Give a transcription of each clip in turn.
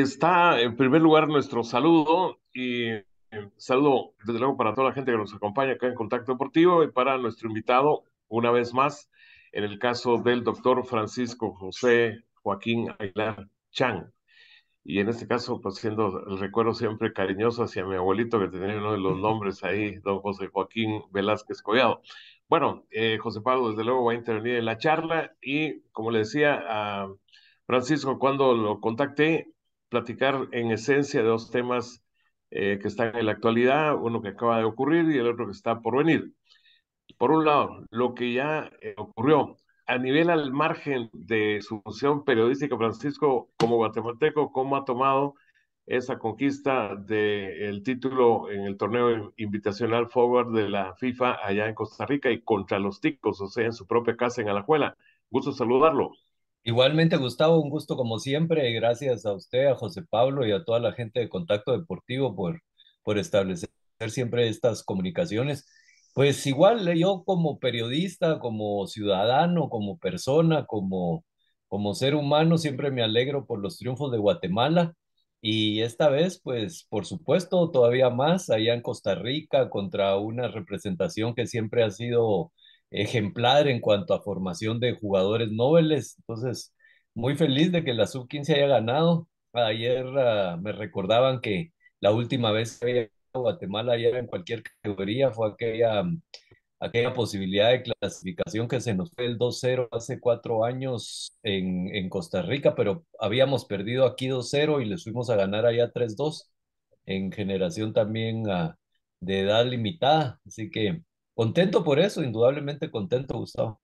está en primer lugar nuestro saludo y eh, saludo desde luego para toda la gente que nos acompaña acá en Contacto Deportivo y para nuestro invitado una vez más, en el caso del doctor Francisco José Joaquín Aguilar Chang Y en este caso, pues siendo el recuerdo siempre cariñoso hacia mi abuelito que tenía uno de los nombres ahí, don José Joaquín Velázquez Collado. Bueno, eh, José Pablo desde luego va a intervenir en la charla y como le decía a Francisco cuando lo contacté, platicar en esencia de dos temas eh, que están en la actualidad, uno que acaba de ocurrir y el otro que está por venir. Por un lado, lo que ya eh, ocurrió a nivel al margen de su función periodística, Francisco, como guatemalteco, ¿cómo ha tomado esa conquista del título en el torneo invitacional forward de la FIFA allá en Costa Rica y contra los ticos, o sea, en su propia casa en Alajuela? Gusto saludarlo. Igualmente, Gustavo, un gusto como siempre gracias a usted, a José Pablo y a toda la gente de Contacto Deportivo por, por establecer siempre estas comunicaciones. Pues igual eh, yo como periodista, como ciudadano, como persona, como, como ser humano, siempre me alegro por los triunfos de Guatemala y esta vez, pues por supuesto, todavía más allá en Costa Rica contra una representación que siempre ha sido ejemplar en cuanto a formación de jugadores nobles. Entonces, muy feliz de que la sub-15 haya ganado. Ayer ah, me recordaban que la última vez que había Guatemala ayer en cualquier categoría fue aquella, aquella posibilidad de clasificación que se nos fue el 2-0 hace cuatro años en, en Costa Rica, pero habíamos perdido aquí 2-0 y les fuimos a ganar allá 3-2 en generación también ah, de edad limitada. Así que Contento por eso, indudablemente contento, Gustavo.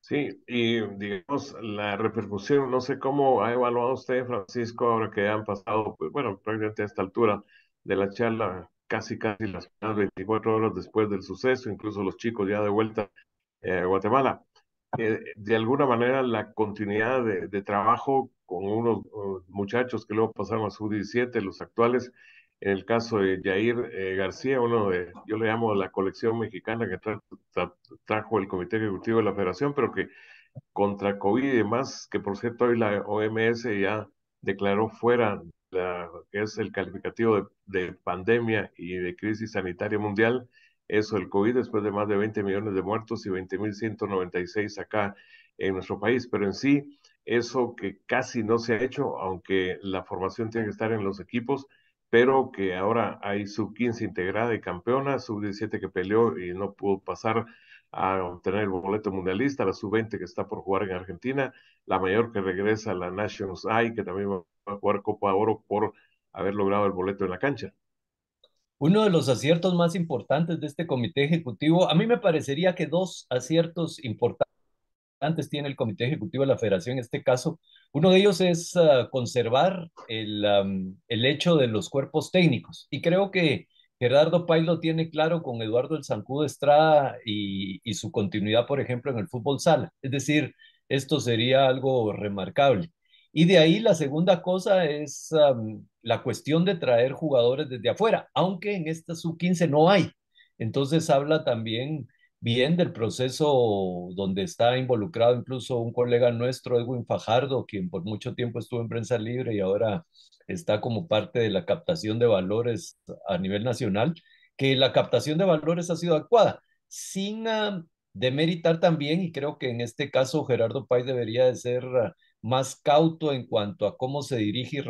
Sí, y digamos, la repercusión, no sé cómo ha evaluado usted, Francisco, ahora que han pasado, pues, bueno, prácticamente a esta altura de la charla, casi, casi las 24 horas después del suceso, incluso los chicos ya de vuelta eh, a Guatemala. Eh, de alguna manera, la continuidad de, trabajo con unos, muchachos que luego pasaron a su 17 los actuales, en el caso de Jair eh, García, uno de, yo le llamo la colección mexicana que trajo el Comité Ejecutivo de la Federación, pero que contra COVID y demás, que por cierto hoy la OMS ya declaró fuera la, que es el calificativo de, de, pandemia y de crisis sanitaria mundial, eso el COVID, después de más de 20 millones de muertos y 20.196 acá en nuestro país, pero en sí, eso que casi no se ha hecho, aunque la formación tiene que estar en los equipos, pero que ahora hay sub 15 integrada y campeona, sub 17 que peleó y no pudo pasar a obtener el boleto mundialista, la sub 20 que está por jugar en Argentina, la mayor que regresa a la Nations I, que también va a jugar Copa Oro por haber logrado el boleto en la cancha. Uno de los aciertos más importantes de este comité ejecutivo, a mí me parecería que dos aciertos importantes antes tiene el Comité Ejecutivo de la Federación en este caso. Uno de ellos es ah, conservar el, hecho de los cuerpos técnicos. Y creo que Gerardo Pay tiene claro con Eduardo El Zancudo Estrada y, su continuidad, por ejemplo, en el fútbol sala. Es decir, esto sería algo remarcable. Y de ahí la segunda cosa es la cuestión de traer jugadores desde afuera, aunque en esta sub-15 no hay. Entonces habla también bien del proceso donde está involucrado incluso un colega nuestro, Edwin Fajardo, quien por mucho tiempo estuvo en prensa libre y ahora está como parte de la captación de valores a nivel nacional, que la captación de valores ha sido adecuada, sin ah, demeritar también, y creo que en este caso Gerardo Pais debería de ser ah, más cauto en cuanto a cómo se dirige y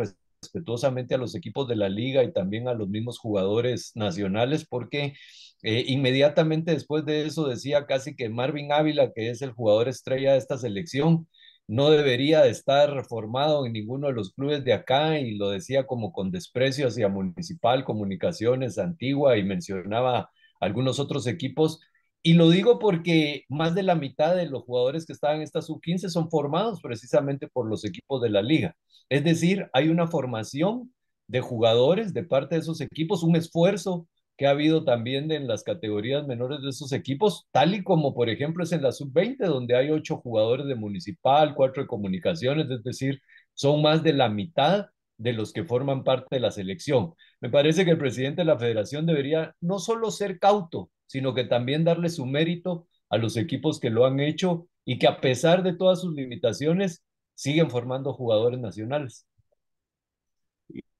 respetuosamente a los equipos de la liga y también a los mismos jugadores nacionales, porque eh, inmediatamente después de eso decía casi que Marvin Ávila, que es el jugador estrella de esta selección, no debería de estar formado en ninguno de los clubes de acá y lo decía como con desprecio hacia Municipal, Comunicaciones, Antigua y mencionaba algunos otros equipos y lo digo porque más de la mitad de los jugadores que están en esta sub-15 son formados precisamente por los equipos de la liga. Es decir, hay una formación de jugadores de parte de esos equipos, un esfuerzo que ha habido también en las categorías menores de esos equipos, tal y como por ejemplo es en la sub-20, donde hay ocho jugadores de municipal, cuatro de comunicaciones, es decir, son más de la mitad de los que forman parte de la selección. Me parece que el presidente de la federación debería no solo ser cauto, sino que también darle su mérito a los equipos que lo han hecho y que a pesar de todas sus limitaciones siguen formando jugadores nacionales.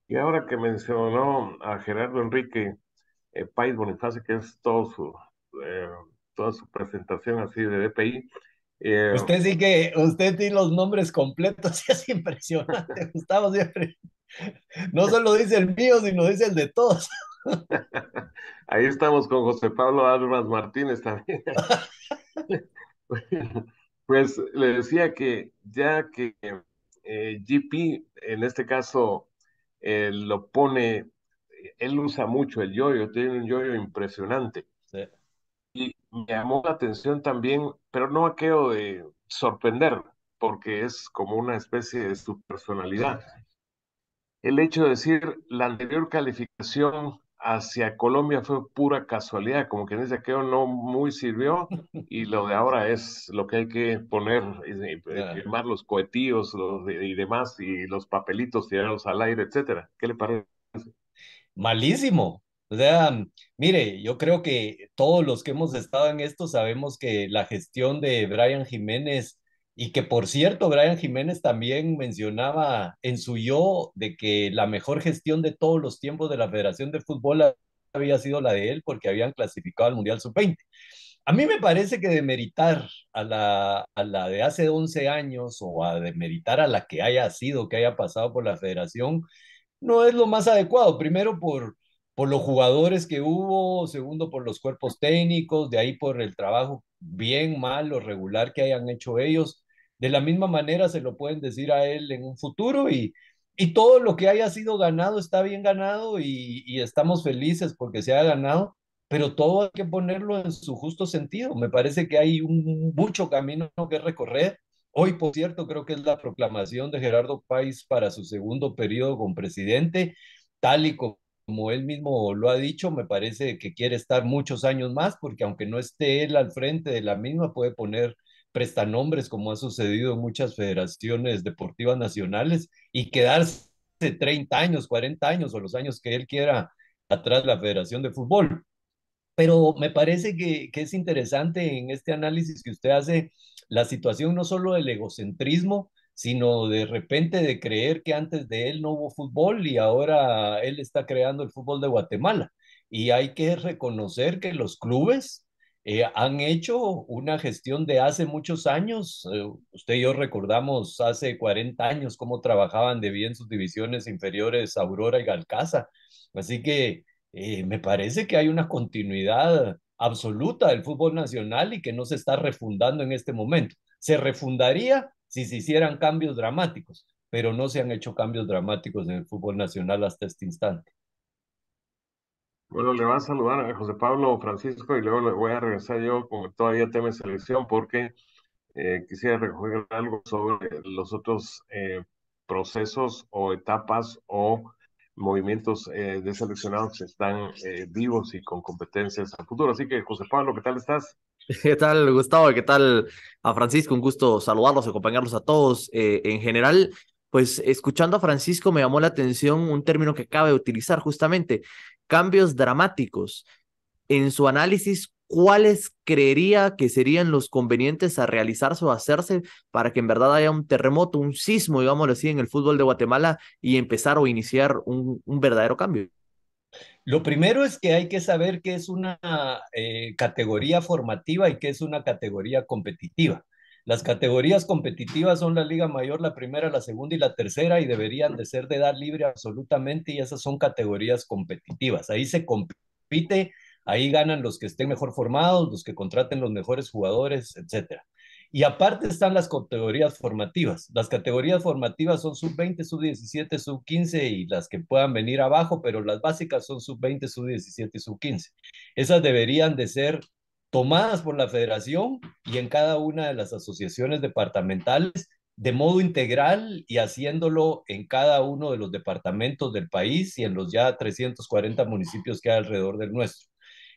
Y ahora que mencionó a Gerardo Enrique Pais eh, País Bonifacio, que es todo su, eh, toda su presentación así de DPI. Eh, usted sí que, usted tiene los nombres completos y es impresionante, Gustavo, No solo dice el mío, sino dice el de todos. Ahí estamos con José Pablo Armas Martínez también. Pues le decía que ya que eh, GP, en este caso, eh, lo pone, eh, él usa mucho el yoyo, tiene un yoyo impresionante. Y me llamó la atención también, pero no aquello de sorprender, porque es como una especie de su personalidad. El hecho de decir, la anterior calificación hacia Colombia fue pura casualidad, como que en ese aquello no muy sirvió y lo de ahora es lo que hay que poner, firmar los cohetíos y demás y los papelitos, tirarlos al aire, etcétera. ¿Qué le parece? Malísimo. O sea, mire, yo creo que todos los que hemos estado en esto sabemos que la gestión de Brian Jiménez y que por cierto, Brian Jiménez también mencionaba en su yo de que la mejor gestión de todos los tiempos de la Federación de Fútbol había sido la de él porque habían clasificado al Mundial Sub-20. A mí me parece que demeritar a la, a la de hace 11 años o a demeritar a la que haya sido, que haya pasado por la federación, no es lo más adecuado. Primero por, por los jugadores que hubo, segundo por los cuerpos técnicos, de ahí por el trabajo bien, mal o regular que hayan hecho ellos. De la misma manera se lo pueden decir a él en un futuro y, y todo lo que haya sido ganado está bien ganado y, estamos felices porque se ha ganado, pero todo hay que ponerlo en su justo sentido. Me parece que hay un, mucho camino que recorrer. Hoy, por cierto, creo que es la proclamación de Gerardo País para su segundo periodo como presidente, tal y como él mismo lo ha dicho, me parece que quiere estar muchos años más, porque aunque no esté él al frente de la misma, puede poner nombres como ha sucedido en muchas federaciones deportivas nacionales, y quedarse 30 años, 40 años o los años que él quiera atrás de la Federación de Fútbol. Pero me parece que, que es interesante en este análisis que usted hace la situación no solo del egocentrismo, sino de repente de creer que antes de él no hubo fútbol y ahora él está creando el fútbol de Guatemala. Y hay que reconocer que los clubes eh, han hecho una gestión de hace muchos años. Eh, usted y yo recordamos hace 40 años cómo trabajaban de bien sus divisiones inferiores Aurora y Galcaza. Así que eh, me parece que hay una continuidad absoluta del fútbol nacional y que no se está refundando en este momento. Se refundaría si se hicieran cambios dramáticos, pero no se han hecho cambios dramáticos en el fútbol nacional hasta este instante. Bueno, le va a saludar a José Pablo Francisco y luego le voy a regresar yo con todavía tema de selección porque eh, quisiera recoger algo sobre los otros eh, procesos o etapas o movimientos eh, de seleccionados que están eh, vivos y con competencias a futuro. Así que, José Pablo, ¿qué tal estás? ¿Qué tal, Gustavo? ¿Qué tal a Francisco? Un gusto saludarlos, acompañarlos a todos. en general, pues escuchando a Francisco me llamó la atención un término que acaba de utilizar justamente, cambios dramáticos. En su análisis, ¿cuáles creería que serían los convenientes a realizarse o hacerse para que en verdad haya un terremoto, un sismo, digamos así, en el fútbol de Guatemala y empezar o iniciar un, verdadero cambio? Lo primero es que hay que saber que es una eh, categoría formativa y que es una categoría competitiva. Las categorías competitivas son la Liga Mayor, la primera, la segunda y la tercera y deberían de ser de edad libre absolutamente y esas son categorías competitivas. Ahí se compite, ahí ganan los que estén mejor formados, los que contraten los mejores jugadores, etc. Y aparte están las categorías formativas. Las categorías formativas son sub-20, sub-17, sub-15 y las que puedan venir abajo, pero las básicas son sub-20, sub-17 y sub-15. Esas deberían de ser tomadas por la federación y en cada una de las asociaciones departamentales de modo integral y haciéndolo en cada uno de los departamentos del país y en los ya 340 municipios que hay alrededor del nuestro.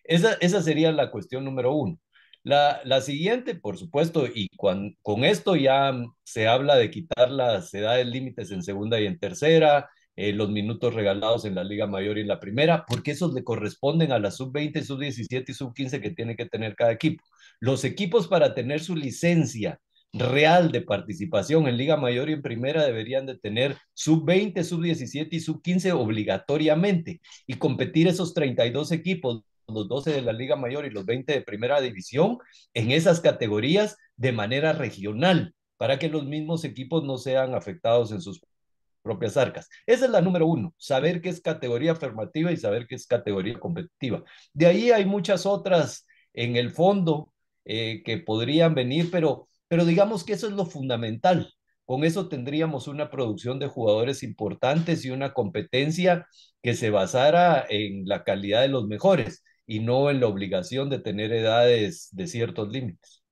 Esa, sería la cuestión número uno. La, siguiente, por supuesto, y con esto ya se habla de quitar las edades límites en segunda y en tercera, eh, los minutos regalados en la Liga Mayor y en la Primera, porque esos le corresponden a las sub-20, sub-17 y sub-15 que tiene que tener cada equipo. Los equipos para tener su licencia real de participación en Liga Mayor y en Primera deberían de tener sub-20, sub-17 y sub-15 obligatoriamente y competir esos 32 equipos los 12 de la Liga Mayor y los 20 de Primera División en esas categorías de manera regional para que los mismos equipos no sean afectados en sus propias arcas. Esa es la número uno, saber qué es categoría afirmativa y saber qué es categoría competitiva. De ahí hay muchas otras en el fondo eh, que podrían venir, pero, pero digamos que eso es lo fundamental. Con eso tendríamos una producción de jugadores importantes y una competencia que se basara en la calidad de los mejores y no en la obligación de tener edades de ciertos límites.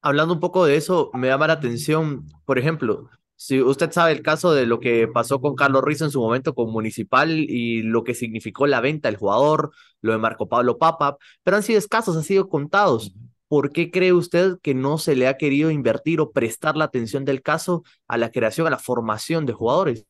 Hablando un poco de eso, me llama la atención, por ejemplo, si usted sabe el caso de lo que pasó con Carlos Rizzo en su momento con Municipal y lo que significó la venta del jugador, lo de Marco Pablo Papa, pero han sido escasos, han sido contados. ¿Por qué cree usted que no se le ha querido invertir o prestar la atención del caso a la creación, a la formación de jugadores?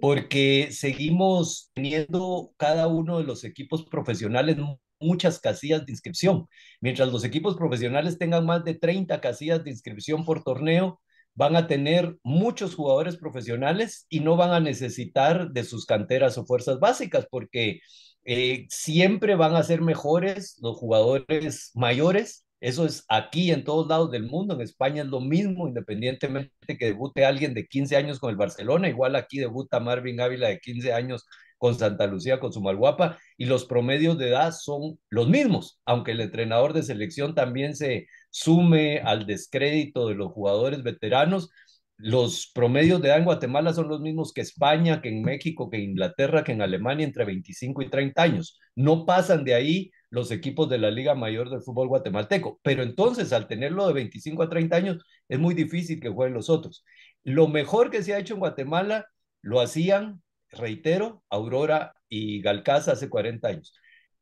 Porque seguimos teniendo cada uno de los equipos profesionales muchas casillas de inscripción. Mientras los equipos profesionales tengan más de 30 casillas de inscripción por torneo, van a tener muchos jugadores profesionales y no van a necesitar de sus canteras o fuerzas básicas porque eh, siempre van a ser mejores los jugadores mayores. Eso es aquí en todos lados del mundo. En España es lo mismo, independientemente que debute alguien de 15 años con el Barcelona. Igual aquí debuta Marvin Ávila de 15 años con Santa Lucía, con su Malguapa. y los promedios de edad son los mismos, aunque el entrenador de selección también se sume al descrédito de los jugadores veteranos. Los promedios de edad en Guatemala son los mismos que España, que en México, que en Inglaterra, que en Alemania, entre 25 y 30 años. No pasan de ahí los equipos de la Liga Mayor del Fútbol Guatemalteco. Pero entonces, al tenerlo de 25 a 30 años, es muy difícil que jueguen los otros. Lo mejor que se ha hecho en Guatemala lo hacían, reitero, Aurora y Galcaza hace 40 años.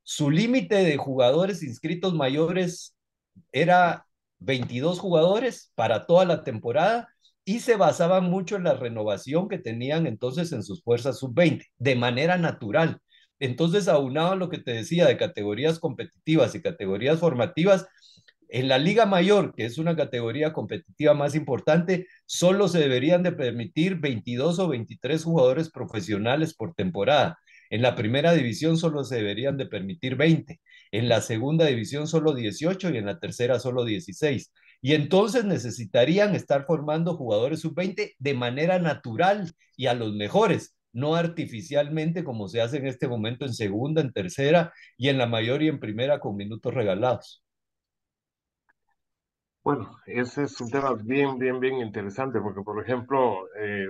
Su límite de jugadores inscritos mayores era 22 jugadores para toda la temporada y se basaban mucho en la renovación que tenían entonces en sus fuerzas sub-20, de manera natural. Entonces, aunado a lo que te decía de categorías competitivas y categorías formativas, en la Liga Mayor, que es una categoría competitiva más importante, solo se deberían de permitir 22 o 23 jugadores profesionales por temporada. En la primera división solo se deberían de permitir 20 en la segunda división solo 18 y en la tercera solo 16. Y entonces necesitarían estar formando jugadores sub-20 de manera natural y a los mejores, no artificialmente como se hace en este momento en segunda, en tercera y en la mayor y en primera con minutos regalados. Bueno, ese es un tema bien, bien, bien interesante, porque por ejemplo, eh,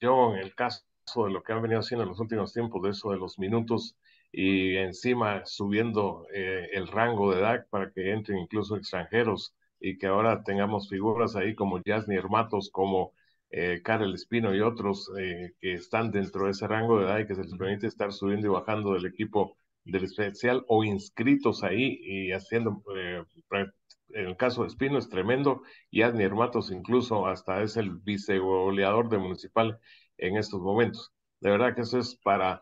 yo en el caso de lo que han venido haciendo en los últimos tiempos, de eso de los minutos y encima subiendo eh, el rango de edad para que entren incluso extranjeros y que ahora tengamos figuras ahí como Jasny Hermatos, como eh, Karel Espino y otros eh, que están dentro de ese rango de edad y que se les permite estar subiendo y bajando del equipo del especial o inscritos ahí y haciendo, eh, en el caso de Espino es tremendo, y Hermatos incluso hasta es el vicegoleador de Municipal en estos momentos. De verdad que eso es para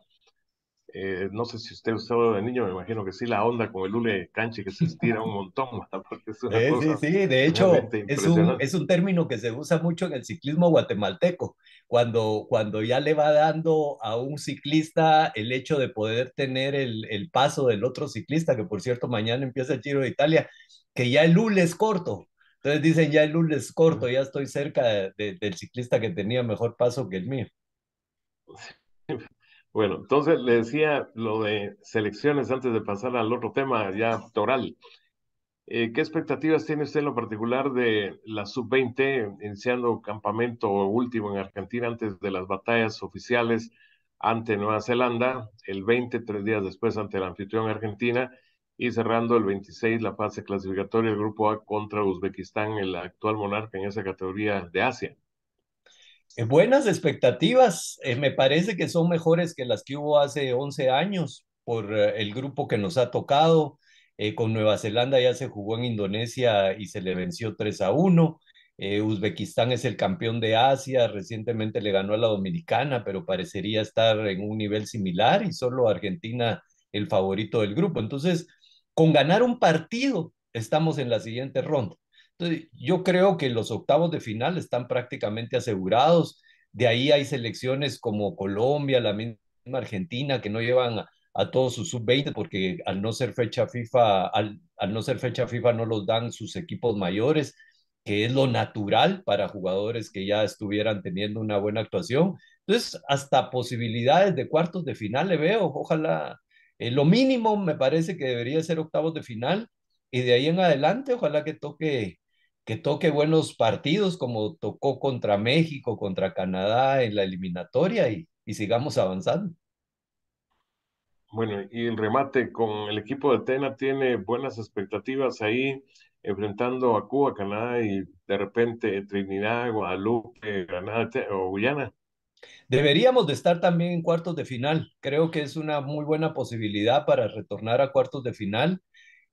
eh, no sé si usted usó de niño, me imagino que sí, la onda con el hule canche que se estira un montón. sí, sí, de hecho es un, término que se usa mucho en el ciclismo guatemalteco, cuando, cuando ya le va dando a un ciclista el hecho de poder tener el, paso del otro ciclista, que por cierto mañana empieza el Giro de Italia, que ya el hule es corto. Entonces dicen, ya el hule es corto, ya estoy cerca del ciclista que tenía mejor paso que el mío. Bueno, entonces le decía lo de selecciones antes de pasar al otro tema ya toral. Eh, ¿Qué expectativas tiene usted en lo particular de la sub-20 iniciando campamento último en Argentina antes de las batallas oficiales ante Nueva Zelanda, el 20, tres días después ante el anfitrión Argentina y cerrando el 26 la fase clasificatoria del grupo A contra Uzbekistán, el actual monarca en esa categoría de Asia? Eh, buenas expectativas, eh, me parece que son mejores que las que hubo hace 11 años por eh, el grupo que nos ha tocado. con Nueva Zelanda ya se jugó en Indonesia y se le venció 3 a 1. Uzbekistán es el campeón de Asia, recientemente le ganó a la Dominicana, pero parecería estar en un nivel similar y solo Argentina el favorito del grupo. Entonces, con ganar un partido, estamos en la siguiente ronda. Entonces, yo creo que los octavos de final están prácticamente asegurados. De ahí hay selecciones como Colombia, la misma Argentina, que no llevan a, todos sus sub-20 porque al no ser fecha FIFA, al, no ser fecha FIFA no los dan sus equipos mayores, que es lo natural para jugadores que ya estuvieran teniendo una buena actuación. Entonces, hasta posibilidades de cuartos de final le veo, ojalá. Eh, lo mínimo me parece que debería ser octavos de final y de ahí en adelante ojalá que toque que toque buenos partidos como tocó contra México, contra Canadá en la eliminatoria y, sigamos avanzando. Bueno, y el remate con el equipo de Tena tiene buenas expectativas ahí, enfrentando a Cuba, Canadá y de repente Trinidad, Guadalupe, Granada o Guyana. Deberíamos de estar también en cuartos de final. Creo que es una muy buena posibilidad para retornar a cuartos de final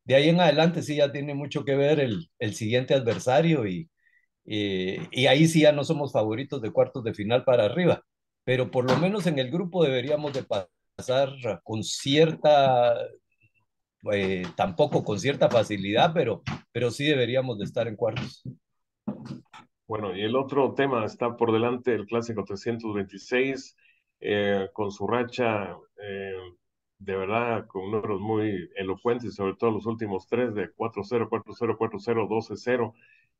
de ahí en adelante sí ya tiene mucho que ver el, siguiente adversario y, y ahí sí ya no somos favoritos de cuartos de final para arriba, pero por lo menos en el grupo deberíamos de pasar con cierta, eh, tampoco con cierta facilidad, pero, pero sí deberíamos de estar en cuartos. Bueno, y el otro tema está por delante, el clásico 326, eh, con su racha eh, de verdad con números muy elocuentes, sobre todo los últimos tres de 4-0, 4-0, 4-0, 12-0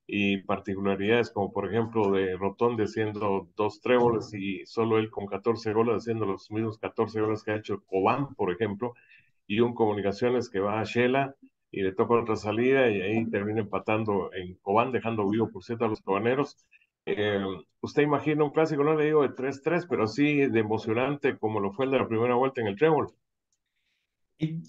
y particularidades como por ejemplo de rotón haciendo dos tréboles y solo él con 14 goles haciendo los mismos 14 goles que ha hecho Cobán, por ejemplo, y un Comunicaciones que va a Shela y le toca otra salida y ahí termina empatando en Cobán, dejando vivo por cierto a los cobaneros. Eh, usted imagina un clásico, no le digo de 3-3, pero sí de emocionante como lo fue el de la primera vuelta en el trébol.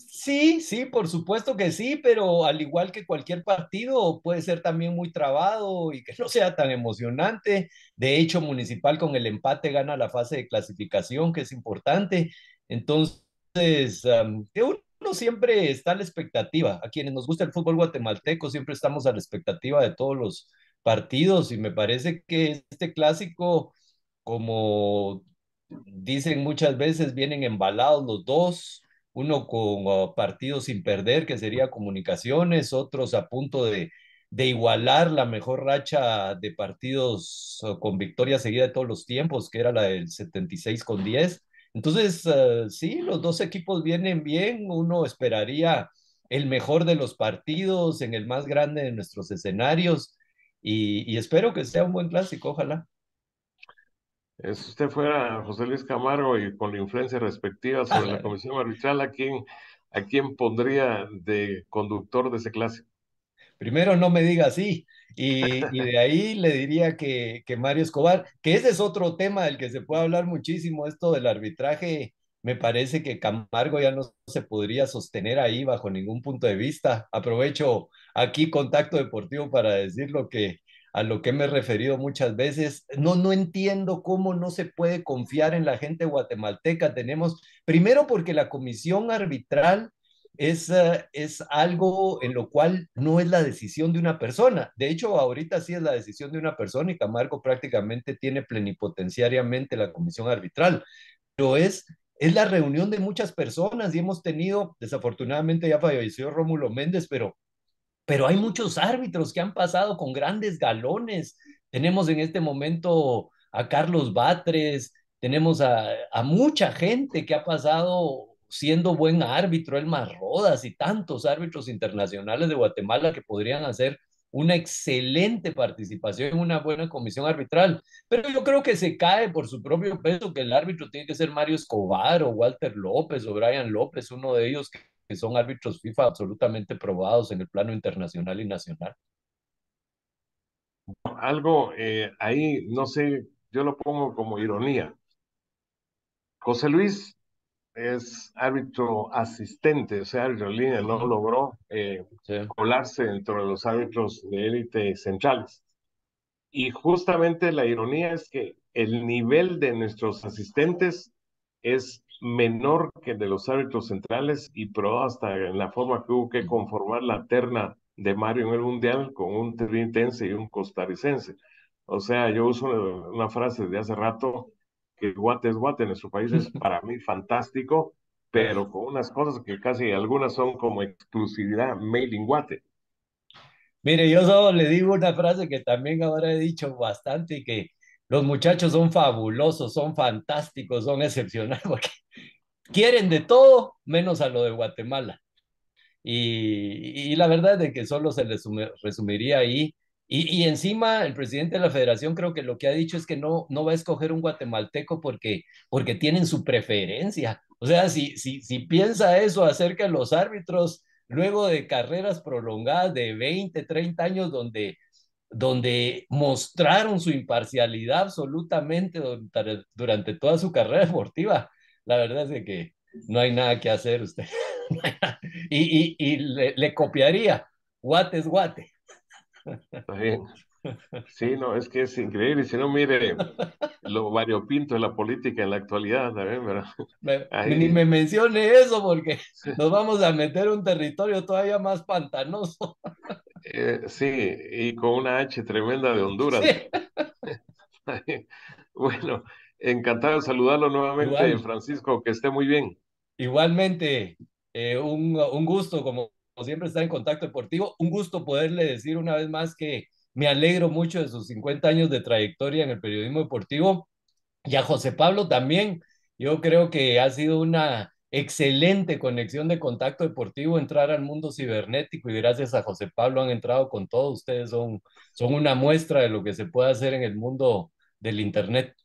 Sí, sí, por supuesto que sí, pero al igual que cualquier partido puede ser también muy trabado y que no sea tan emocionante. De hecho, Municipal con el empate gana la fase de clasificación, que es importante. Entonces, uno siempre está a la expectativa. A quienes nos gusta el fútbol guatemalteco, siempre estamos a la expectativa de todos los partidos y me parece que este clásico, como dicen muchas veces, vienen embalados los dos uno con partidos sin perder, que sería comunicaciones, otros a punto de, igualar la mejor racha de partidos con victoria seguida de todos los tiempos, que era la del 76 con 10. Entonces, eh, sí, los dos equipos vienen bien, uno esperaría el mejor de los partidos en el más grande de nuestros escenarios y espero que sea un buen clásico, ojalá si usted fuera José Luis Camargo y con la influencia respectiva sobre la comisión arbitral, ¿a quién, ¿a pondría de conductor de ese clase? Primero no me diga así. Y, de ahí le diría que, que, Mario Escobar, que ese es otro tema del que se puede hablar muchísimo, esto del arbitraje. Me parece que Camargo ya no se podría sostener ahí bajo ningún punto de vista. Aprovecho aquí Contacto Deportivo para decir lo que a lo que me he referido muchas veces. No, no entiendo cómo no se puede confiar en la gente guatemalteca. Tenemos, primero porque la comisión arbitral es, eh, es algo en lo cual no es la decisión de una persona. De hecho, ahorita sí es la decisión de una persona y Camargo prácticamente tiene plenipotenciariamente la comisión arbitral, pero es... Es la reunión de muchas personas y hemos tenido, desafortunadamente ya falleció Rómulo Méndez, pero pero hay muchos árbitros que han pasado con grandes galones. Tenemos en este momento a Carlos Batres, tenemos a, mucha gente que ha pasado siendo buen árbitro, el más Rodas y tantos árbitros internacionales de Guatemala que podrían hacer una excelente participación en una buena comisión arbitral. Pero yo creo que se cae por su propio peso que el árbitro tiene que ser Mario Escobar o Walter López o Brian López, uno de ellos que que son árbitros FIFA absolutamente probados en el plano internacional y nacional. Algo eh, ahí, no sé, yo lo pongo como ironía. José Luis es árbitro asistente, o sea, árbitro línea, no logró eh, colarse dentro de los árbitros de élite centrales. Y justamente la ironía es que el nivel de nuestros asistentes es menor que el de los árbitros centrales y probó hasta en la forma que hubo que conformar la terna de Mario en el Mundial con un trinitense y un costarricense. O sea, yo uso una, frase de hace rato que Guate es Guate en nuestro país, es para mí fantástico, pero con unas cosas que casi algunas son como exclusividad made in Guate. Mire, yo solo le digo una frase que también ahora he dicho bastante y que los muchachos son fabulosos, son fantásticos, son excepcionales, porque quieren de todo menos a lo de Guatemala. Y, la verdad es de que solo se les resumiría ahí. Y, encima el presidente de la federación creo que lo que ha dicho es que no, no va a escoger un guatemalteco porque, porque tienen su preferencia. O sea, si, si, si piensa eso acerca de los árbitros, luego de carreras prolongadas de 20, 30 años donde donde mostraron su imparcialidad absolutamente durante, toda su carrera deportiva. La verdad es que no hay nada que hacer usted. y, le, copiaría, guate es guate. bien. Sí, no, es que es increíble. Si no, mire lo variopinto de la política en la actualidad ¿verdad? ni me mencione eso porque nos vamos a meter un territorio todavía más pantanoso. Eh, sí, y con una H tremenda de Honduras. bueno, encantado de saludarlo nuevamente, Francisco, que esté muy bien. Igualmente, eh, un, un gusto, como siempre, estar en contacto deportivo. Un gusto poderle decir una vez más que me alegro mucho de sus 50 años de trayectoria en el periodismo deportivo y a José Pablo también. Yo creo que ha sido una excelente conexión de contacto deportivo, entrar al mundo cibernético y gracias a José Pablo han entrado con todos. Ustedes son, son una muestra de lo que se puede hacer en el mundo del Internet.